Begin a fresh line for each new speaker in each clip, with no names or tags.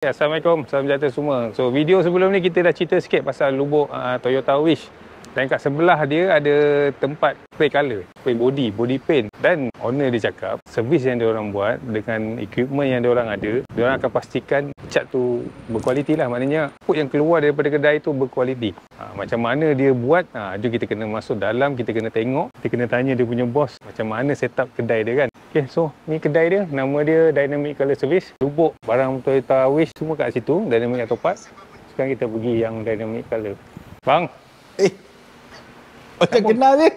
Ya, Assalamualaikum, salam sejahtera semua. So video sebelum ni kita dah cerita sikit pasal lubuk uh, Toyota Wish. Dan kat sebelah dia ada tempat paint color, paint body, body paint. Dan owner dia cakap, servis yang orang buat dengan equipment yang orang ada, orang akan pastikan cat tu berkualiti lah. Maknanya, put yang keluar daripada kedai tu berkualiti. Ha, macam mana dia buat, ha, tu kita kena masuk dalam, kita kena tengok, kita kena tanya dia punya bos macam mana setup kedai dia kan. Okay, so ni kedai dia, nama dia Dynamic Color Service. Lubuk barang Toyota Wish semua kat situ, Dynamic Auto Parts. Sekarang kita pergi yang Dynamic Color. Bang! Eh, macam kenal je.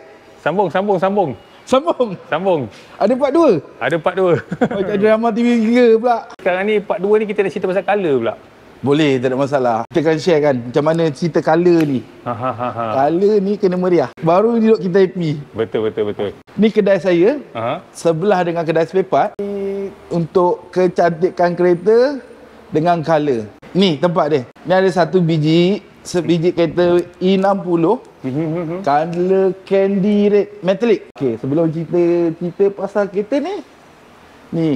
Sambung, sambung, sambung. Sambung? Sambung.
Ada part 2?
Ada part 2. Macam drama TV3 pula. Sekarang ni part 2 ni kita nak cerita pasal colour
pula. Boleh, tak ada masalah. Kita akan share kan macam mana cerita colour ni. Ha, ha, ha, ha. ni kena meriah. Baru ni duduk kita happy.
Betul, betul, betul.
Ni kedai saya. Ha? Sebelah dengan kedai sepepat. Ni untuk kecantikan kereta dengan colour. Ni tempat dia. Ni ada satu biji sebiji kereta E60 mm-hmm. Color candy red metallic Okay sebelum cerita cerita pasal kereta ni Ni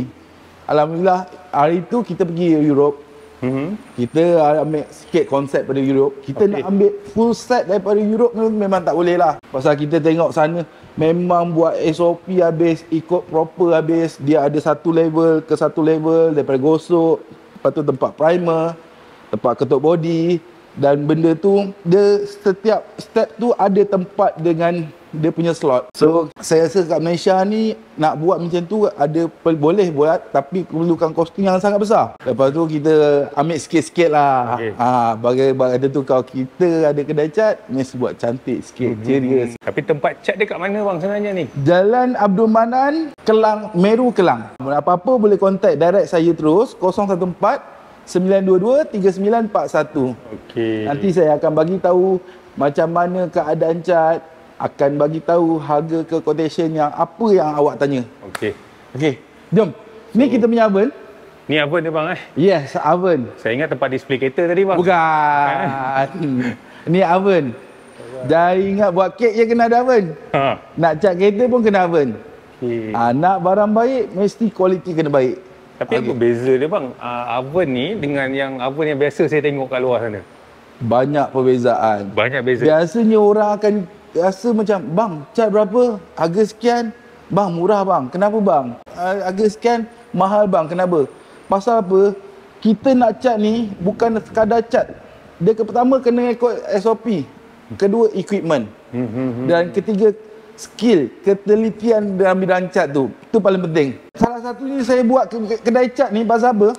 Alhamdulillah hari tu kita pergi Europe mm-hmm. Kita ambil sikit konsep pada Europe Kita okay. nak ambil full set daripada Europe ni memang tak boleh lah Pasal kita tengok sana Memang buat SOP habis Ikut proper habis Dia ada satu level ke satu level Daripada gosok Lepas tu tempat primer Tempat ketuk body dan benda tu dia setiap step tu ada tempat dengan dia punya slot. So saya rasa kat Malaysia ni nak buat macam tu ada boleh buat tapi perlukan kostum yang sangat besar. Lepas tu kita ambil sikit-sikit lah. Okay. Ha, bagai ada tu kalau kita ada kedai cat, mesti buat cantik sikit, mm-hmm. serius. Tapi tempat cat dia kat mana bang sebenarnya ni? Jalan Abdul Manan, Kelang, Meru Kelang. Apa-apa boleh contact direct saya terus 014 9223941.
Okey. Nanti
saya akan bagi tahu macam mana keadaan cat, akan bagi tahu harga ke quotation yang apa yang awak tanya. Okey. Okey. Jom. So, ni kita punya oven.
Ni oven dia bang eh?
Yes, oven.
Saya ingat tempat display kereta tadi bang. Bukan.
ni oven. Dah ingat buat kek je kena ada oven. Ha. Nak cat kereta pun kena oven. Okay. Ha, ah, nak barang baik mesti kualiti kena baik. Tapi okay. apa beza dia bang
uh, oven ni dengan yang oven yang biasa saya tengok kat luar sana?
Banyak perbezaan. Banyak beza. Biasanya orang akan rasa macam bang cat berapa? Harga sekian? Bang murah bang. Kenapa bang? Uh, harga sekian mahal bang. Kenapa? Pasal apa? Kita nak cat ni bukan sekadar cat. Dia ke pertama kena ikut SOP. Kedua equipment. Hmm, hmm, hmm. Dan ketiga skill ketelitian dalam bidang cat tu tu paling penting salah satunya saya buat kedai cat ni pasal apa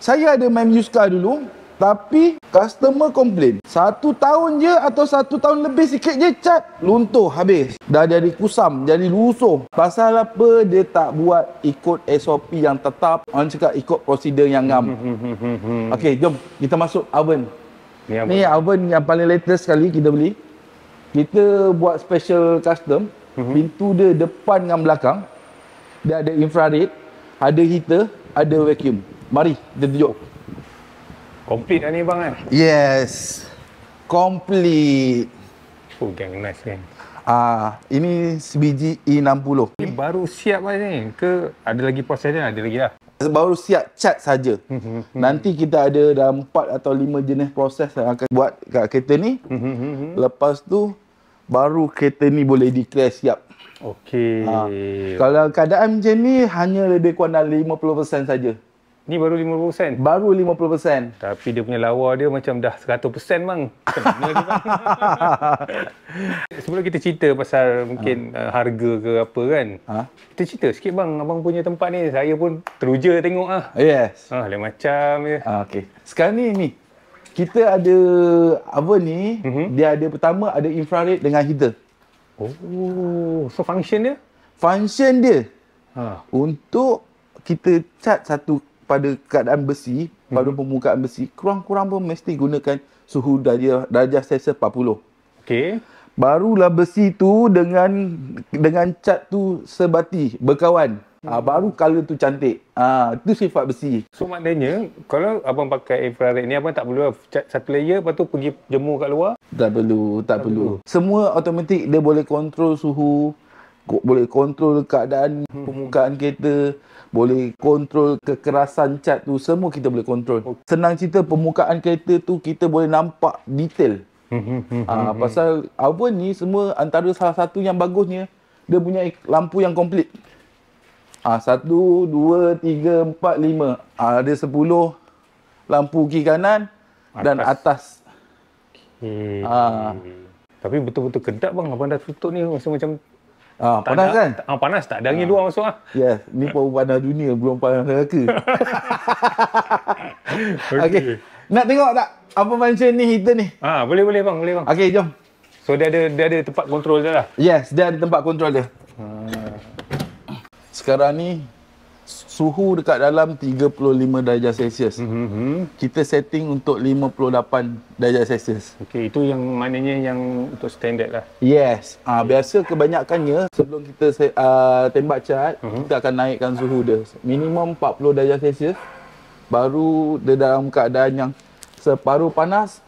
saya ada main muska dulu tapi customer komplain satu tahun je atau satu tahun lebih sikit je cat luntuh habis dah jadi kusam jadi lusuh pasal apa dia tak buat ikut SOP yang tetap orang cakap ikut prosedur yang ngam ok jom kita masuk oven ni oven. oven yang paling latest sekali kita beli kita buat special custom mm-hmm. pintu dia depan dengan belakang dia ada infrared ada heater ada vacuum mari kita tunjuk complete lah ni bang kan yes complete oh gang nice gang Ah, uh, ini sebiji E60. Ini baru siap lah ni ke ada lagi proses dia? Ada lagi lah baru siap cat saja. Nanti kita ada dalam empat atau lima jenis proses yang akan buat kat kereta ni. Lepas tu baru kereta ni boleh declare siap. Okey. Ha. Kalau keadaan macam ni hanya lebih kurang dalam 50% saja. Ni baru 50%? Baru 50%.
Tapi dia punya lawa dia macam dah 100% bang. Kena bang. Sebelum kita cerita pasal mungkin ha. harga ke apa kan. Ha? Kita cerita sikit bang. Abang punya tempat ni saya pun teruja tengok lah. Yes. Ah, lain macam je. Ah, okay.
Sekarang ni ni. Kita ada apa ni. Mm-hmm. Dia ada pertama ada infrared dengan heater. Oh. So function dia? Function dia. Ha. Untuk kita cat satu pada keadaan besi, hmm pada permukaan besi, kurang-kurang pun mesti gunakan suhu darjah, darjah Celsius 40. Okey. Barulah besi tu dengan dengan cat tu sebati, berkawan. Ah, hmm. Ha, baru color tu cantik. Ah ha, tu sifat besi. So maknanya kalau abang
pakai infrared ni abang tak perlu lah cat satu layer lepas tu pergi jemur kat luar.
Tak perlu, tak, tak perlu. perlu. Semua automatik dia boleh kontrol suhu, boleh kontrol keadaan hmm. permukaan kereta boleh kontrol kekerasan cat tu semua kita boleh kontrol okay. senang cerita permukaan kereta tu kita boleh nampak detail ha, pasal apa ni semua antara salah satu yang bagusnya dia punya lampu yang komplit ha, satu dua tiga empat lima ha, ada sepuluh lampu kiri kanan dan atas, Okay. Ha. tapi
betul-betul kedap bang abang dah tutup ni rasa macam Ah, tak panas ada, kan? Ah, panas tak ada angin ah. luar masuk ah.
Ya, yes, ni pun panas dunia belum panas neraka. okey. Okay. Nak tengok tak apa macam ni Hitam ni? Ah, boleh boleh bang, boleh bang. Okay, jom. So dia ada dia ada tempat kontrol dia lah. Yes, dia ada tempat kontrol dia. Ah. Sekarang ni suhu dekat dalam 35 darjah Celsius. Mm-hmm. Kita setting untuk 58 darjah Celsius. Okey, itu yang maknanya yang untuk standard lah. Yes. Ah uh, biasa kebanyakannya sebelum kita uh, tembak cat, mm-hmm. kita akan naikkan suhu dia minimum 40 darjah Celsius baru dia dalam keadaan yang separuh panas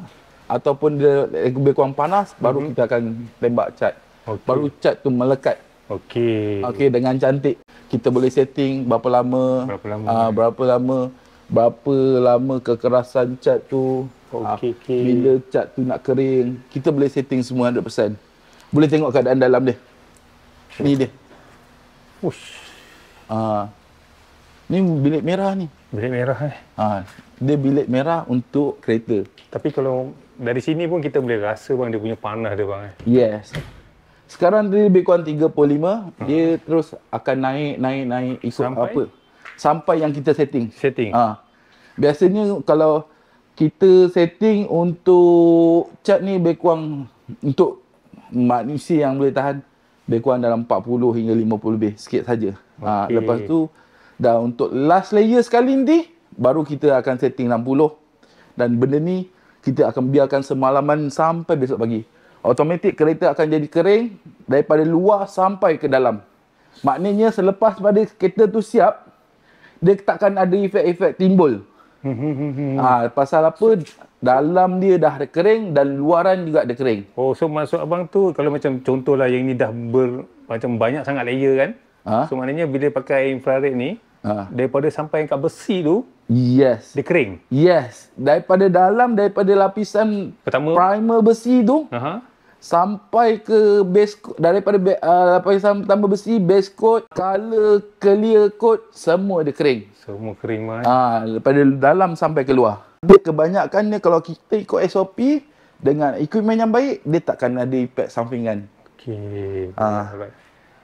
ataupun dia lebih kurang panas mm-hmm. baru kita akan tembak cat. Okay. Baru cat tu melekat Okey. Okey dengan cantik kita boleh setting berapa lama berapa lama, uh, berapa, lama berapa lama kekerasan cat tu ah, okey uh, bila cat tu nak kering kita boleh setting semua 100%. Boleh tengok keadaan dalam dia. Okay. Ni dia. Ush. Ah. ni bilik merah ni. Bilik merah eh. Ah. dia bilik
merah untuk kereta. Tapi kalau dari sini pun kita boleh rasa bang dia punya panah dia bang eh.
Yes. Sekarang dia lebih kurang 35, hmm. dia terus akan naik, naik, naik ikut Sampai? apa. Sampai yang kita setting. Setting. Ha. Biasanya kalau kita setting untuk cat ni lebih kurang untuk manusia yang boleh tahan lebih kurang dalam 40 hingga 50 lebih sikit saja. Okay. Ha, lepas tu dah untuk last layer sekali ni baru kita akan setting 60 dan benda ni kita akan biarkan semalaman sampai besok pagi. Automatik kereta akan jadi kering daripada luar sampai ke dalam. Maknanya selepas pada kereta tu siap, dia takkan ada efek-efek timbul. Ah, ha, pasal apa? Dalam dia dah kering dan luaran juga dah kering. Oh, so maksud abang
tu kalau macam contohlah yang ni dah ber, macam banyak sangat layer kan? Ha? So maknanya bila pakai infrared ni, ha? daripada sampai kat besi tu,
yes. Dia kering. Yes. Daripada dalam daripada lapisan pertama primer besi tu, Uh-huh sampai ke base coat daripada uh, ah, lapis sampai tambah besi base coat color clear coat semua ada kering semua kering man ah uh, daripada dalam sampai keluar dia kebanyakan dia kalau kita ikut SOP dengan equipment yang baik dia takkan ada impact sampingan
okey ah uh.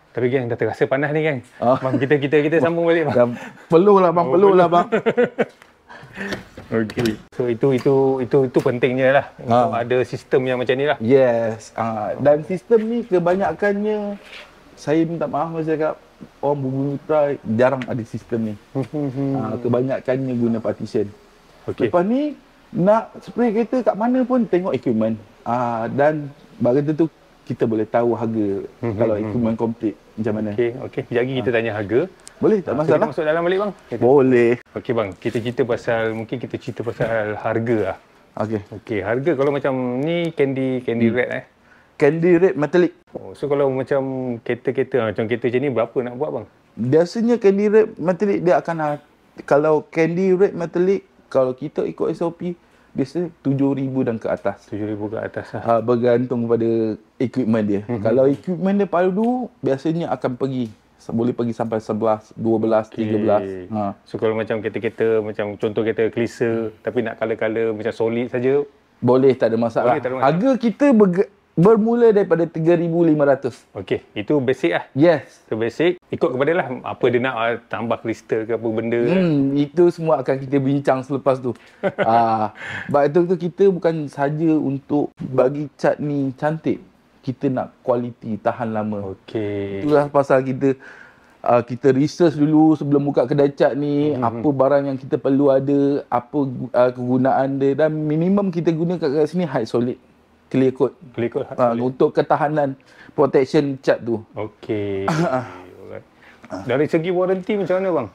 Tapi geng dah terasa panas ni geng. Oh. Bang kita kita kita
sambung balik bang. Dah lah bang, oh, lah bang.
Okey. So itu itu itu itu pentingnya lah. Ha. Untuk ah. ada sistem yang macam ni lah. Yes. Ha.
Dan sistem ni kebanyakannya saya minta maaf masa cakap orang bumi putra jarang ada sistem ni. Ha. kebanyakannya guna partition. Okey. Lepas ni nak spray kereta kat mana pun tengok equipment. Ha. dan bagi tentu kita boleh tahu harga kalau equipment complete macam mana. Okey,
okey. Jadi kita ha. tanya harga.
Boleh, tak ah, masalah. masuk
dalam balik bang. Kita... Boleh. Okey bang, kita cerita pasal mungkin kita cerita pasal harga lah. Okey. Okey, harga kalau macam ni candy candy hmm. red eh. Candy red metallic. Oh, so kalau macam kereta-kereta macam kereta macam ni berapa nak buat bang?
Biasanya candy red metallic dia akan ah, kalau candy red metallic kalau kita ikut SOP biasa 7000 dan ke atas. 7000 ke atas lah. Ha, bergantung pada equipment dia. Mm-hmm. Kalau equipment dia padu biasanya akan pergi boleh pergi sampai 11, 12, okay. 13. Ha.
So kalau macam kita-kita, macam contoh kita kelisa, hmm. tapi nak color-color, macam solid saja. Boleh, tak ada masalah. Boleh, tak ada
Harga kita bermula
daripada RM3,500. Okey, itu basic lah. Yes. Itu basic. Ikut kepada lah apa dia nak ah, tambah kristal ke apa benda. Hmm,
lah. Itu semua akan kita bincang selepas tu. Ah, uh, itu, itu kita bukan saja untuk bagi cat ni cantik kita nak kualiti tahan lama. Okey. Itulah pasal kita uh, kita research dulu sebelum buka kedai cat ni mm-hmm. apa barang yang kita perlu ada, apa uh, kegunaan dia dan minimum kita guna kat, kat sini high solid clear coat. Clear coat. Uh, ah, solid. untuk ketahanan protection cat tu. Okey. Ah. Dari segi warranty macam mana bang?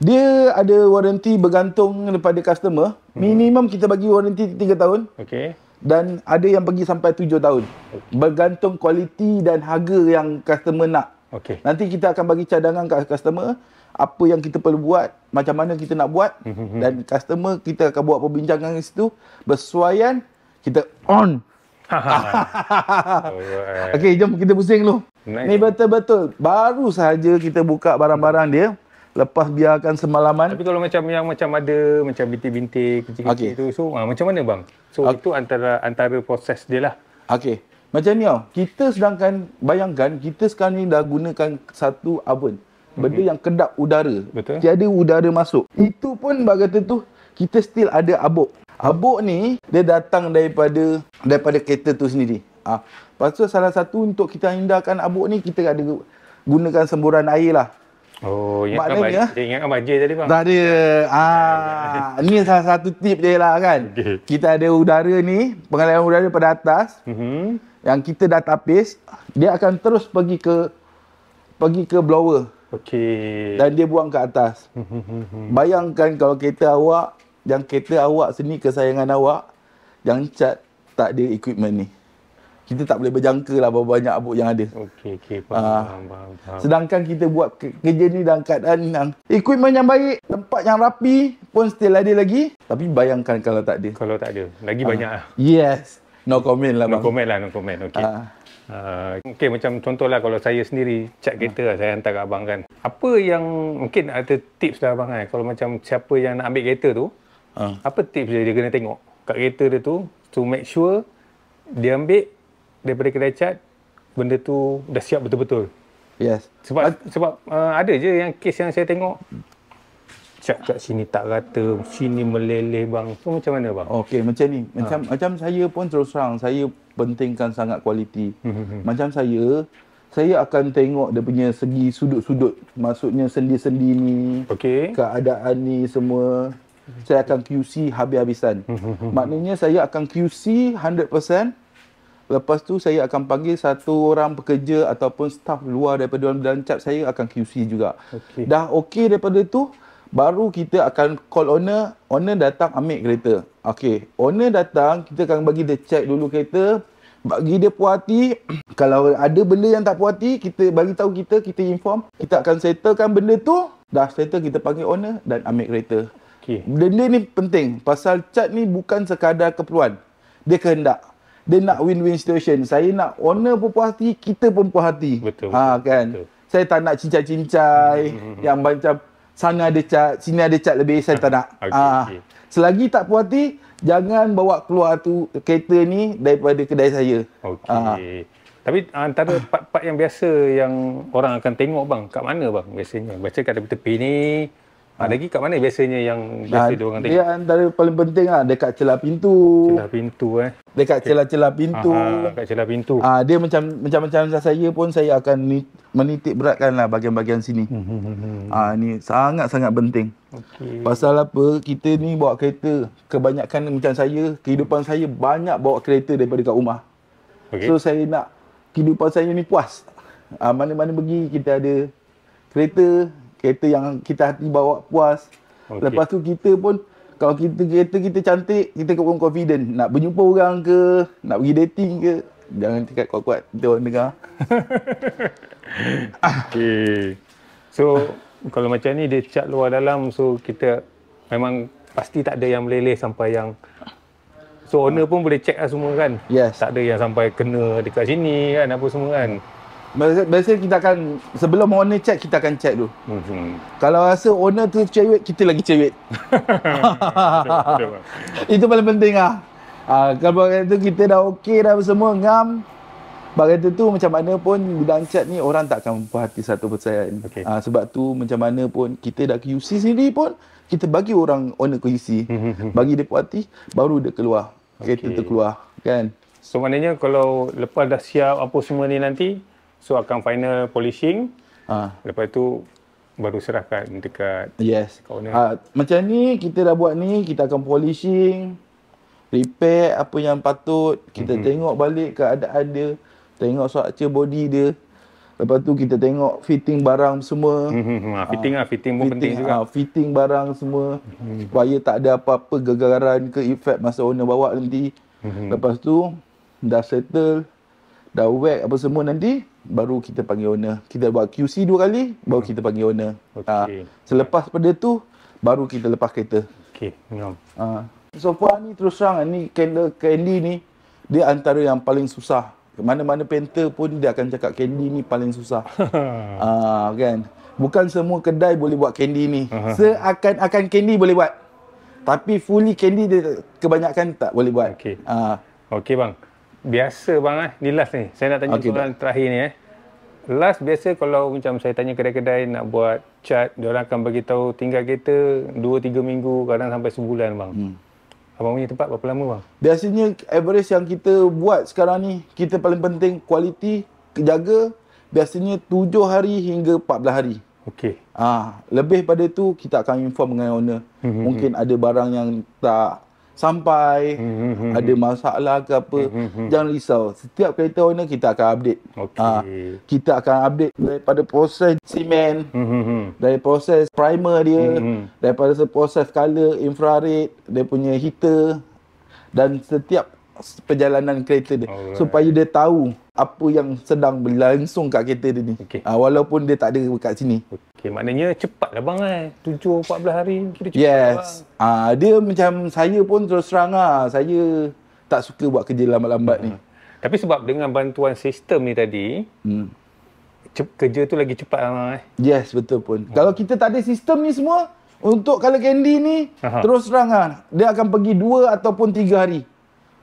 Dia ada warranty bergantung daripada customer. Mhm. Minimum hmm. kita bagi warranty 3 tahun. Okey dan ada yang pergi sampai 7 tahun. Bergantung kualiti dan harga yang customer nak. Okay. Nanti kita akan bagi cadangan kat customer apa yang kita perlu buat, macam mana kita nak buat mm-hmm. dan customer kita akan buat perbincangan di situ bersuaian kita on. Ha, ha, ha. oh, okay, jom kita pusing dulu. Nice. Ni betul-betul baru sahaja kita buka barang-barang dia lepas biarkan semalaman.
Tapi kalau macam yang macam ada macam binti bintik kecil-kecil okay.
tu so ha, macam mana bang? So okay. itu antara antara proses dia lah. Okey. Macam ni tau. Kita sedangkan bayangkan kita sekarang ni dah gunakan satu oven. Benda mm-hmm. yang kedap udara. Betul. Tiada udara masuk. Itu pun bagi tu kita still ada abuk. Abuk ni dia datang daripada daripada kereta tu sendiri. Ah. Ha. Pasal salah satu untuk kita hindarkan abuk ni kita ada gunakan semburan air lah. Oh, ingat kan banjir, ya.
ingatkan banjir tadi bang. Tak ada.
Ah, ni salah satu tip dia lah kan. Okay. Kita ada udara ni, pengalaman udara pada atas. Mm-hmm. Yang kita dah tapis, dia akan terus pergi ke pergi ke blower. Okey. Dan dia buang ke atas. Mm-hmm. Bayangkan kalau kereta awak, yang kereta awak sini kesayangan awak, yang cat tak ada equipment ni kita tak boleh berjangka lah berapa banyak abuk yang ada. Okey, okey. Ah. Faham, faham, faham, Sedangkan kita buat kerja ni dalam keadaan yang equipment yang baik, tempat yang rapi pun still ada lagi. Tapi bayangkan kalau tak ada. Kalau tak ada. Lagi Aa. Ah. banyak lah. Yes. No comment lah. No bang. comment lah. No comment. Okey.
Uh, okey, macam contohlah kalau saya sendiri cat kereta lah, saya hantar ke abang kan. Apa yang mungkin ada tips lah abang kan. Kalau macam siapa yang nak ambil kereta tu, Aa. apa tips dia, dia kena tengok kat kereta dia tu to make sure dia ambil daripada kedai cat benda tu dah siap betul-betul. Yes. Sebab Ad- sebab uh, ada je yang kes yang saya tengok
cat kat sini tak rata, sini meleleh bang. Tu macam mana bang? Okey, macam ni. Ha. Macam ha. macam saya pun terus terang saya pentingkan sangat kualiti. Mm-hmm. macam saya saya akan tengok dia punya segi sudut-sudut. Maksudnya sendi-sendi ni. Okey. Keadaan ni semua saya akan QC habis-habisan. Mm-hmm. Maknanya saya akan QC 100% Lepas tu saya akan panggil satu orang pekerja ataupun staff luar daripada dalam dalam cap saya akan QC juga. Okay. Dah okey daripada tu baru kita akan call owner, owner datang ambil kereta. Okey, owner datang kita akan bagi dia check dulu kereta, bagi dia puas hati. Kalau ada benda yang tak puas hati, kita bagi tahu kita, kita inform, kita akan settlekan benda tu. Dah settle kita panggil owner dan ambil kereta. Okey. Benda ni penting pasal cat ni bukan sekadar keperluan. Dia kehendak dia nak win-win situation. Saya nak owner pun puas hati, kita pun puas hati. Betul. Ha, kan? Betul. Saya tak nak cincai-cincai hmm, hmm, hmm, hmm. yang macam sana ada cat, sini ada cat lebih, saya tak ah, nak. okay, ha. okay. Selagi tak puas hati, jangan bawa keluar tu kereta ni daripada kedai saya. Okey. Ha.
Tapi antara part-part yang biasa yang orang akan tengok bang, kat mana bang biasanya? Baca kat tepi ni, Ha, lagi kat mana biasanya yang biasa ha, diorang tengok? Ya,
antara paling penting lah dekat celah pintu. Celah pintu eh. Dekat okay. celah-celah
pintu. Aha, dekat celah pintu. Ah, ha, dia
macam macam-macam saya pun saya akan menitik beratkanlah bahagian-bahagian sini. Hmm, hmm, hmm, ah, ha, ni sangat-sangat penting. Okey. Pasal apa? Kita ni bawa kereta. Kebanyakan macam saya, kehidupan saya banyak bawa kereta daripada kat rumah. Okay. So saya nak kehidupan saya ni puas. Ah, ha, mana-mana pergi kita ada kereta, kereta yang kita hati bawa puas. Okay. Lepas tu kita pun kalau kita kereta kita cantik, kita kau pun confident nak berjumpa orang ke, nak pergi dating ke. Jangan cakap kuat-kuat kita orang dengar.
okay. So kalau macam ni dia cat luar dalam so kita memang pasti tak ada yang meleleh sampai yang So owner ah. pun boleh check lah semua kan. Yes. Tak ada yang sampai kena dekat sini
kan apa semua kan. Biasa, biasa kita akan sebelum owner check kita akan check dulu. Hmm. Kalau rasa owner tu cewek kita lagi cewek. itu paling penting ah. Ah kalau barang tu kita dah okey dah semua ngam barang tu, tu macam mana pun gudang cat ni orang tak akan perhati satu percayaan. Okay. Ah, sebab tu macam mana pun kita dah QC sendiri pun kita bagi orang owner QC. Hmm. bagi dia perhati baru dia keluar. Okay. Kereta tu keluar kan.
So maknanya kalau lepas dah siap apa semua ni nanti So akan final polishing. Ha. Lepas tu baru serahkan dekat yes. Ha,
macam ni kita dah buat ni, kita akan polishing, repair apa yang patut, kita mm-hmm. tengok balik keadaan dia, tengok structure body dia. Lepas tu kita tengok fitting barang semua. Mm-hmm. Ha, fitting
ha, fitting pun fitting, penting ha, juga.
fitting barang semua mm-hmm. supaya tak ada apa-apa gegaran ke efek masa owner bawa nanti. Mm-hmm. Lepas tu dah settle, dah wet apa semua nanti, baru kita panggil owner. Kita buat QC dua kali, hmm. baru kita panggil owner. Okay. Uh, ah, selepas pada tu, baru kita lepas kereta. Okay, ngam. Uh. So far ni terus terang, ni candle candy ni, dia antara yang paling susah. Mana-mana painter pun dia akan cakap candy ni paling susah. Ah, uh, kan? Bukan semua kedai boleh buat candy ni. Seakan-akan candy boleh buat. Tapi fully candy dia kebanyakan tak boleh buat. Okay. Uh. Ah. Okay bang
biasa bang eh ni last ni saya nak tanya okay, soalan tak. terakhir ni eh last biasa kalau macam saya tanya kedai-kedai nak buat chat dia orang akan bagi tahu tinggal kereta 2 3 minggu kadang sampai sebulan bang hmm. abang
punya tempat berapa lama bang biasanya average yang kita buat sekarang ni kita paling penting kualiti jaga biasanya 7 hari hingga 14 hari okey ah lebih pada tu kita akan inform dengan owner hmm, hmm, mungkin hmm. ada barang yang tak sampai mm-hmm. ada mhm. masalah ke apa mm-hmm. jangan risau setiap kereta owner kita akan update okay. ha, ah, kita akan update daripada proses semen mm-hmm. dari proses primer dia mm-hmm. daripada proses color infrared dia punya heater dan setiap perjalanan kereta dia Alright. supaya dia tahu apa yang sedang berlangsung kat kereta dia ni okay. uh, ah, walaupun dia tak ada dekat sini okey maknanya
cepatlah bang eh 7 14 hari kita cepat
lah yes ah uh, dia macam saya pun terus terang ah saya tak suka buat kerja lambat-lambat uh-huh. ni hmm.
tapi sebab dengan bantuan sistem
ni tadi hmm kerja tu lagi cepat lah eh yes betul pun hmm. kalau kita tak ada sistem ni semua untuk kalau candy ni uh-huh. terus terang ah dia akan pergi 2 ataupun 3 hari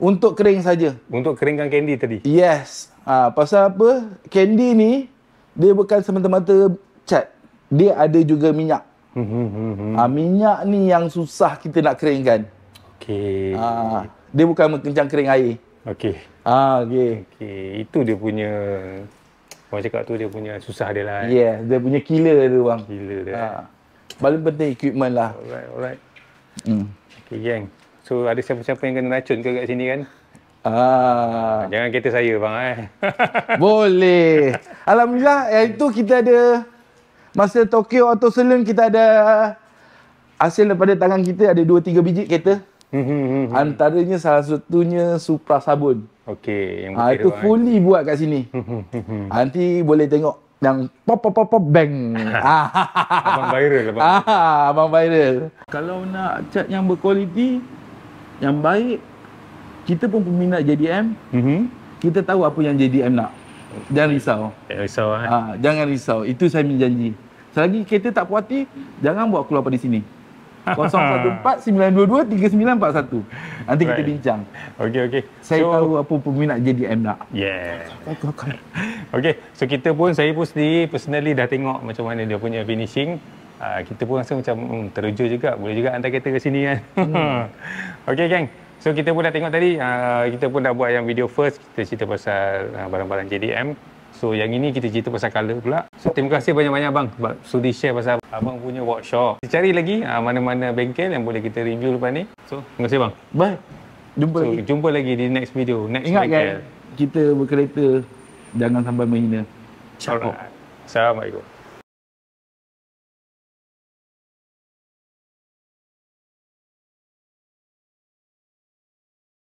untuk kering saja. Untuk keringkan candy tadi. Yes. Ha, pasal apa? Candy ni dia bukan semata-mata cat. Dia ada juga minyak. Hmm, hmm, hmm, ha, minyak ni yang susah kita nak keringkan. Okey. Ha, dia bukan mengencang kering air. Okey. Ha, okey. Okey. Itu dia punya
Orang cakap tu dia punya susah dia lah. Ya, eh. yeah, dia punya
killer tu bang. Killer dia. Ha. Paling penting equipment lah. Alright, alright. Hmm. Okay, gang. So ada
siapa-siapa yang kena racun ke kat sini kan? Ah. Jangan kereta saya bang eh.
Boleh. Alhamdulillah yang itu kita ada masa Tokyo Auto Salon kita ada hasil daripada tangan kita ada 2 3 biji kereta. Hmm, hmm, hmm, Antaranya salah satunya Supra Sabun. Okey, yang ha, itu lah, eh. fully kan. buat kat sini. Ah, nanti boleh tengok yang pop pop pop pop bang. Ah. abang viral abang. Ah, abang viral. Kalau nak cat yang berkualiti, yang baik kita pun peminat JDM mm-hmm. kita tahu apa yang JDM nak jangan risau jangan eh, risau eh. ha, jangan risau itu saya menjanji selagi kereta tak puas hati jangan buat keluar pada sini 014-922-3941 Nanti kita bincang Okay, okay Saya so, tahu apa peminat JDM nak Yeah
Okay, so kita pun Saya pun sendiri personally dah tengok Macam mana dia punya finishing uh, kita pun rasa macam hmm, teruja juga boleh juga hantar kereta ke sini kan hmm. okey gang so kita pun dah tengok tadi uh, kita pun dah buat yang video first kita cerita pasal uh, barang-barang JDM so yang ini kita cerita pasal color pula so terima kasih banyak-banyak abang sebab sudi share pasal abang punya workshop kita cari lagi uh, mana-mana bengkel yang boleh kita review lepas ni so terima kasih bang
bye jumpa so, lagi
jumpa lagi di next video next ingat bengkel. kan
kita berkereta jangan sampai menghina Assalamualaikum.